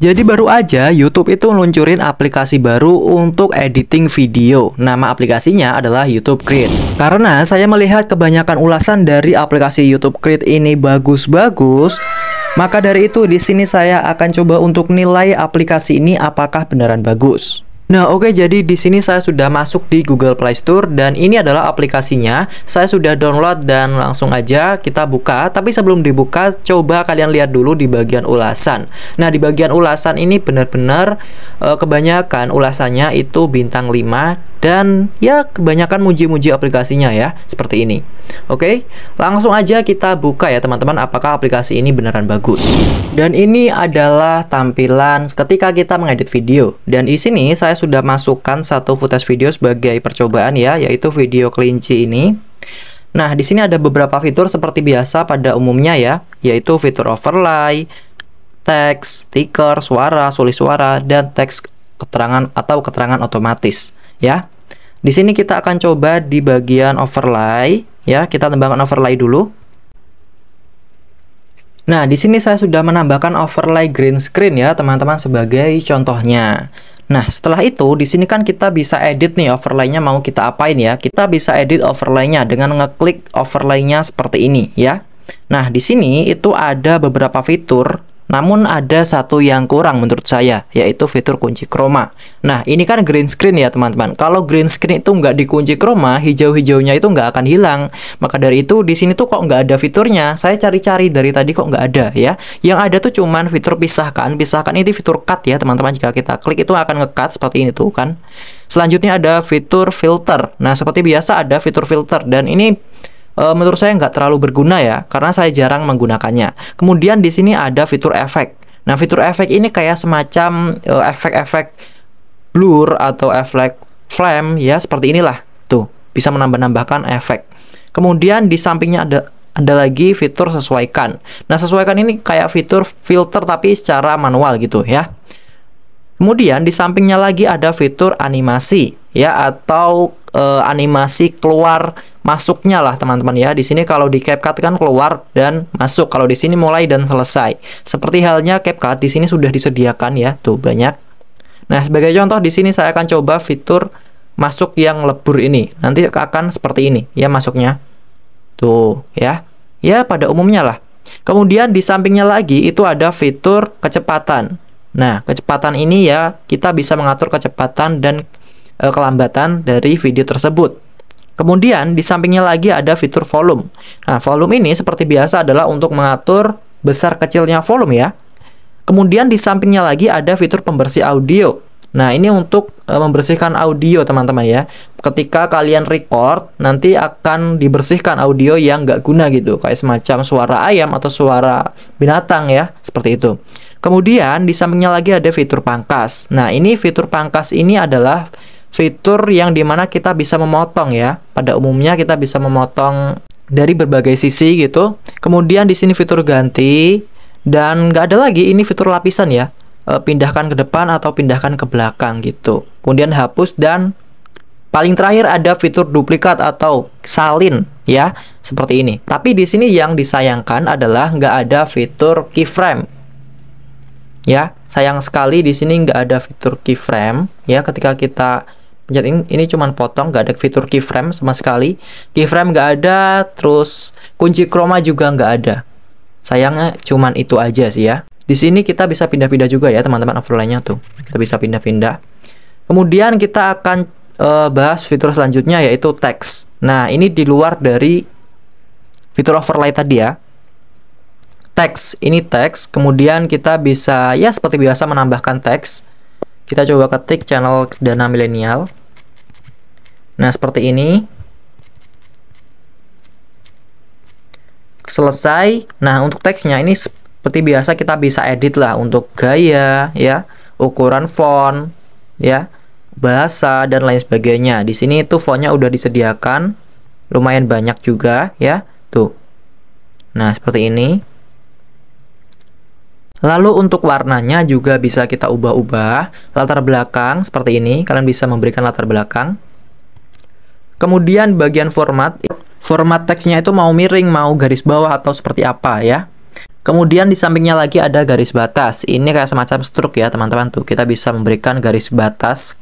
Jadi baru aja YouTube itu luncurin aplikasi baru untuk editing video. Nama aplikasinya adalah YouTube Create. Karena saya melihat kebanyakan ulasan dari aplikasi YouTube Create ini bagus-bagus, maka dari itu di sini saya akan coba untuk nilai aplikasi ini apakah beneran bagus. Nah, oke okay, jadi di sini saya sudah masuk di Google Play Store dan ini adalah aplikasinya. Saya sudah download dan langsung aja kita buka. Tapi sebelum dibuka, coba kalian lihat dulu di bagian ulasan. Nah, di bagian ulasan ini benar-benar e, kebanyakan ulasannya itu bintang 5 dan ya kebanyakan muji-muji aplikasinya ya, seperti ini. Oke, okay? langsung aja kita buka ya teman-teman apakah aplikasi ini beneran bagus. Dan ini adalah tampilan ketika kita mengedit video dan di sini saya sudah masukkan satu footage video sebagai percobaan ya, yaitu video kelinci ini. Nah, di sini ada beberapa fitur seperti biasa pada umumnya ya, yaitu fitur overlay, teks, stiker, suara, sulis suara, dan teks keterangan atau keterangan otomatis ya. Di sini kita akan coba di bagian overlay ya, kita tambahkan overlay dulu. Nah, di sini saya sudah menambahkan overlay green screen ya, teman-teman sebagai contohnya. Nah, setelah itu di sini kan kita bisa edit nih overlaynya mau kita apain ya. Kita bisa edit overlaynya dengan ngeklik overlaynya seperti ini ya. Nah, di sini itu ada beberapa fitur namun ada satu yang kurang menurut saya, yaitu fitur kunci chroma. Nah, ini kan green screen ya teman-teman. Kalau green screen itu nggak dikunci chroma, hijau-hijaunya itu nggak akan hilang. Maka dari itu, di sini tuh kok nggak ada fiturnya. Saya cari-cari dari tadi kok nggak ada ya. Yang ada tuh cuman fitur pisahkan. Pisahkan ini fitur cut ya teman-teman. Jika kita klik itu akan ngecut seperti ini tuh kan. Selanjutnya ada fitur filter. Nah, seperti biasa ada fitur filter dan ini e, menurut saya nggak terlalu berguna ya karena saya jarang menggunakannya. Kemudian di sini ada fitur efek. Nah, fitur efek ini kayak semacam eh, efek-efek blur atau efek flame ya seperti inilah. Tuh, bisa menambah-nambahkan efek. Kemudian di sampingnya ada ada lagi fitur sesuaikan. Nah, sesuaikan ini kayak fitur filter tapi secara manual gitu ya. Kemudian di sampingnya lagi ada fitur animasi ya atau e, animasi keluar masuknya lah teman-teman ya. Di sini kalau di CapCut kan keluar dan masuk. Kalau di sini mulai dan selesai. Seperti halnya CapCut di sini sudah disediakan ya. Tuh banyak. Nah, sebagai contoh di sini saya akan coba fitur masuk yang lebur ini. Nanti akan seperti ini ya masuknya. Tuh ya. Ya pada umumnya lah. Kemudian di sampingnya lagi itu ada fitur kecepatan. Nah, kecepatan ini ya kita bisa mengatur kecepatan dan uh, eh, kelambatan dari video tersebut. Kemudian di sampingnya lagi ada fitur volume. Nah, volume ini seperti biasa adalah untuk mengatur besar kecilnya volume ya. Kemudian di sampingnya lagi ada fitur pembersih audio. Nah, ini untuk e, membersihkan audio teman-teman ya. Ketika kalian record, nanti akan dibersihkan audio yang nggak guna gitu. Kayak semacam suara ayam atau suara binatang ya, seperti itu. Kemudian di sampingnya lagi ada fitur pangkas. Nah, ini fitur pangkas ini adalah fitur yang dimana kita bisa memotong ya. Pada umumnya kita bisa memotong dari berbagai sisi gitu. Kemudian di sini fitur ganti dan nggak ada lagi ini fitur lapisan ya. E, pindahkan ke depan atau pindahkan ke belakang gitu. Kemudian hapus dan paling terakhir ada fitur duplikat atau salin ya seperti ini. Tapi di sini yang disayangkan adalah nggak ada fitur keyframe. Ya, sayang sekali di sini nggak ada fitur keyframe ya ketika kita pencet ini, ini cuman potong nggak ada fitur keyframe sama sekali keyframe nggak ada terus kunci chroma juga nggak ada sayangnya cuman itu aja sih ya di sini kita bisa pindah-pindah juga ya teman-teman overlaynya tuh kita bisa pindah-pindah kemudian kita akan uh, bahas fitur selanjutnya yaitu teks nah ini di luar dari fitur overlay tadi ya teks ini teks kemudian kita bisa ya seperti biasa menambahkan teks kita coba ketik channel dana milenial Nah, seperti ini. Selesai. Nah, untuk teksnya ini seperti biasa kita bisa edit lah untuk gaya, ya, ukuran font, ya, bahasa dan lain sebagainya. Di sini itu fontnya udah disediakan lumayan banyak juga, ya. Tuh. Nah, seperti ini. Lalu untuk warnanya juga bisa kita ubah-ubah. Latar belakang seperti ini, kalian bisa memberikan latar belakang. Kemudian bagian format, format teksnya itu mau miring, mau garis bawah atau seperti apa ya. Kemudian di sampingnya lagi ada garis batas. Ini kayak semacam struk ya teman-teman tuh. Kita bisa memberikan garis batas.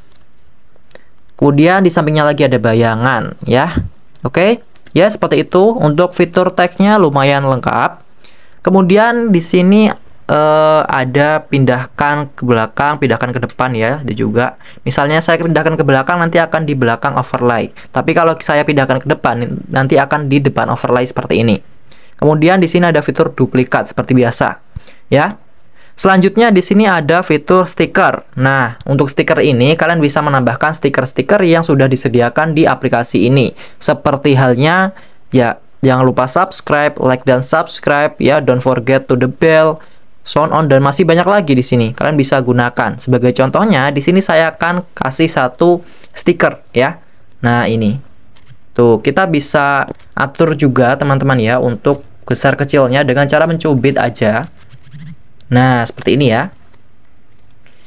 Kemudian di sampingnya lagi ada bayangan ya. Oke. Okay? Ya seperti itu untuk fitur tagnya lumayan lengkap. Kemudian di sini uh, ada pindahkan ke belakang, pindahkan ke depan ya, ada juga. Misalnya saya pindahkan ke belakang nanti akan di belakang overlay. Tapi kalau saya pindahkan ke depan nanti akan di depan overlay seperti ini. Kemudian di sini ada fitur duplikat seperti biasa. Ya. Selanjutnya di sini ada fitur stiker. Nah, untuk stiker ini kalian bisa menambahkan stiker-stiker yang sudah disediakan di aplikasi ini. Seperti halnya ya jangan lupa subscribe, like dan subscribe ya, don't forget to the bell Sound on dan masih banyak lagi di sini. Kalian bisa gunakan. Sebagai contohnya, di sini saya akan kasih satu stiker ya. Nah, ini. Tuh, kita bisa atur juga teman-teman ya untuk besar kecilnya dengan cara mencubit aja. Nah, seperti ini ya.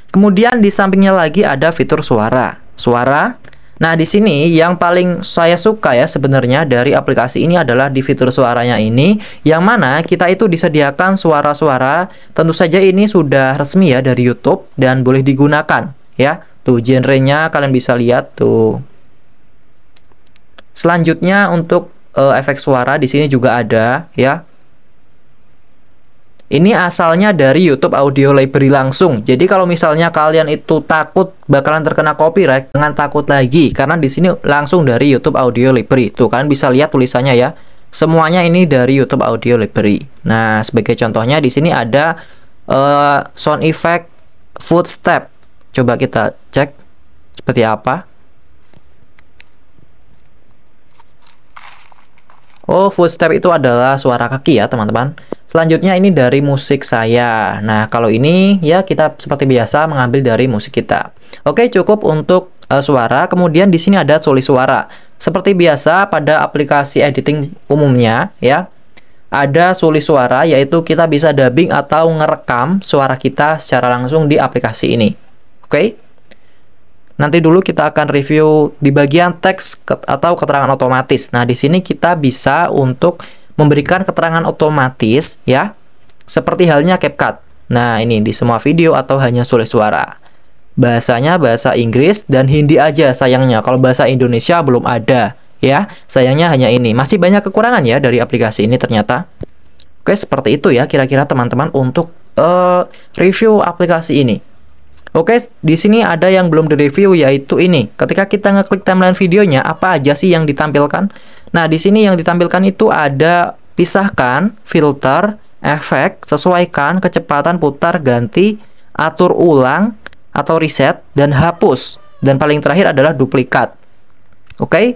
Kemudian di sampingnya lagi ada fitur suara. Suara Nah, di sini yang paling saya suka ya sebenarnya dari aplikasi ini adalah di fitur suaranya ini yang mana kita itu disediakan suara-suara tentu saja ini sudah resmi ya dari YouTube dan boleh digunakan ya. Tuh genrenya kalian bisa lihat tuh. Selanjutnya untuk uh, efek suara di sini juga ada ya. Ini asalnya dari YouTube Audio Library langsung. Jadi kalau misalnya kalian itu takut bakalan terkena copyright, jangan takut lagi karena di sini langsung dari YouTube Audio Library. Tuh kan bisa lihat tulisannya ya. Semuanya ini dari YouTube Audio Library. Nah, sebagai contohnya di sini ada uh, sound effect footstep. Coba kita cek seperti apa. Oh, footstep itu adalah suara kaki ya, teman-teman. Selanjutnya ini dari musik saya. Nah, kalau ini ya kita seperti biasa mengambil dari musik kita. Oke, cukup untuk uh, suara. Kemudian di sini ada tulis suara. Seperti biasa pada aplikasi editing umumnya ya. Ada sulis suara yaitu kita bisa dubbing atau ngerekam suara kita secara langsung di aplikasi ini. Oke. Nanti dulu kita akan review di bagian teks atau keterangan otomatis. Nah, di sini kita bisa untuk memberikan keterangan otomatis ya, seperti halnya CapCut. Nah, ini di semua video atau hanya sulit suara. Bahasanya bahasa Inggris dan Hindi aja sayangnya. Kalau bahasa Indonesia belum ada ya. Sayangnya hanya ini. Masih banyak kekurangan ya dari aplikasi ini ternyata. Oke, seperti itu ya kira-kira teman-teman untuk uh, review aplikasi ini. Oke, di sini ada yang belum direview yaitu ini. Ketika kita ngeklik timeline videonya, apa aja sih yang ditampilkan? Nah, di sini yang ditampilkan itu ada pisahkan, filter, efek, sesuaikan, kecepatan putar, ganti, atur ulang atau reset dan hapus. Dan paling terakhir adalah duplikat. Oke. Okay?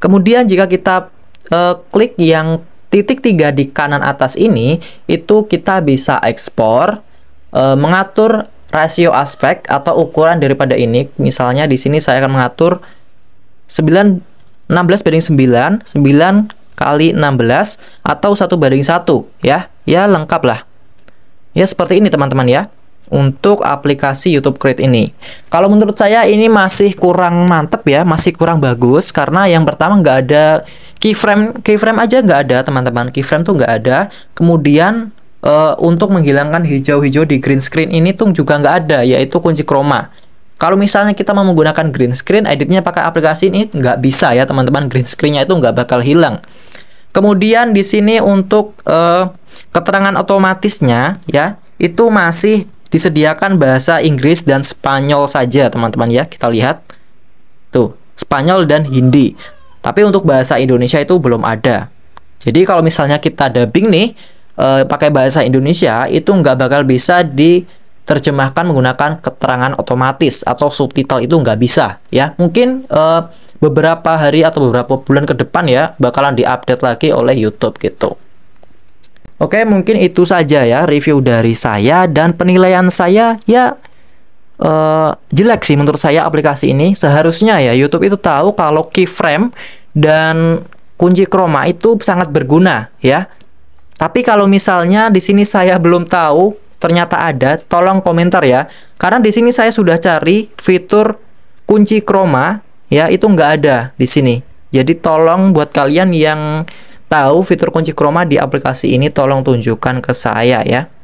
Kemudian jika kita uh, klik yang titik tiga di kanan atas ini, itu kita bisa ekspor, uh, mengatur rasio aspek atau ukuran daripada ini. Misalnya di sini saya akan mengatur 9 16 banding 9, 9 kali 16 atau 1 banding 1 ya. Ya lengkap lah. Ya seperti ini teman-teman ya. Untuk aplikasi YouTube Create ini Kalau menurut saya ini masih kurang mantep ya Masih kurang bagus Karena yang pertama nggak ada keyframe Keyframe aja nggak ada teman-teman Keyframe tuh nggak ada Kemudian uh, untuk menghilangkan hijau-hijau di green screen ini tuh juga nggak ada yaitu kunci chroma kalau misalnya kita mau menggunakan green screen, editnya pakai aplikasi ini nggak bisa ya teman-teman. Green screennya itu nggak bakal hilang. Kemudian di sini untuk uh, keterangan otomatisnya ya itu masih disediakan bahasa Inggris dan Spanyol saja teman-teman ya kita lihat tuh Spanyol dan Hindi. Tapi untuk bahasa Indonesia itu belum ada. Jadi kalau misalnya kita dubbing nih uh, pakai bahasa Indonesia itu nggak bakal bisa di terjemahkan menggunakan keterangan otomatis atau subtitle itu nggak bisa ya mungkin uh, beberapa hari atau beberapa bulan ke depan ya bakalan diupdate lagi oleh YouTube gitu Oke mungkin itu saja ya review dari saya dan penilaian saya ya uh, jelek sih menurut saya aplikasi ini seharusnya ya YouTube itu tahu kalau keyframe dan kunci chroma itu sangat berguna ya tapi kalau misalnya di sini saya belum tahu ternyata ada, tolong komentar ya. Karena di sini saya sudah cari fitur kunci chroma ya itu nggak ada di sini. Jadi tolong buat kalian yang tahu fitur kunci chroma di aplikasi ini tolong tunjukkan ke saya ya.